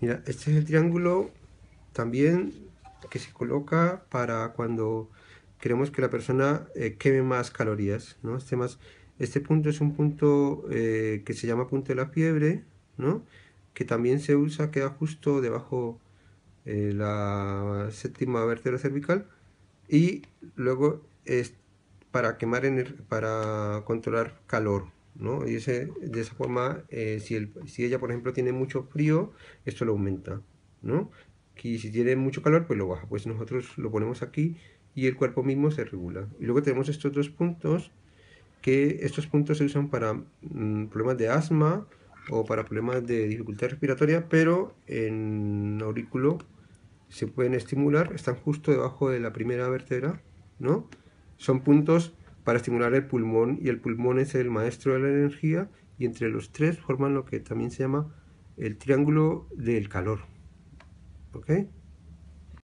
Mira, este es el triángulo también que se coloca para cuando queremos que la persona eh, queme más calorías, ¿no? Este, este punto es un punto eh, que se llama punto de la fiebre, Que también se usa, queda justo debajo eh, la séptima vértebra cervical y luego es para quemar, para controlar calor, y ese, de esa forma, eh, si, ella, por ejemplo, tiene mucho frío, esto lo aumenta, ¿no? Y si tiene mucho calor, pues lo baja. Pues nosotros lo ponemos aquí y el cuerpo mismo se regula. Y luego tenemos estos dos puntos, que estos puntos se usan para mm, problemas de asma o para problemas de dificultad respiratoria, pero en aurículo se pueden estimular, están justo debajo de la primera vértebra, ¿no? Son puntos para estimular el pulmón y el pulmón es el maestro de la energía y entre los tres forman lo que también se llama el triángulo del calor.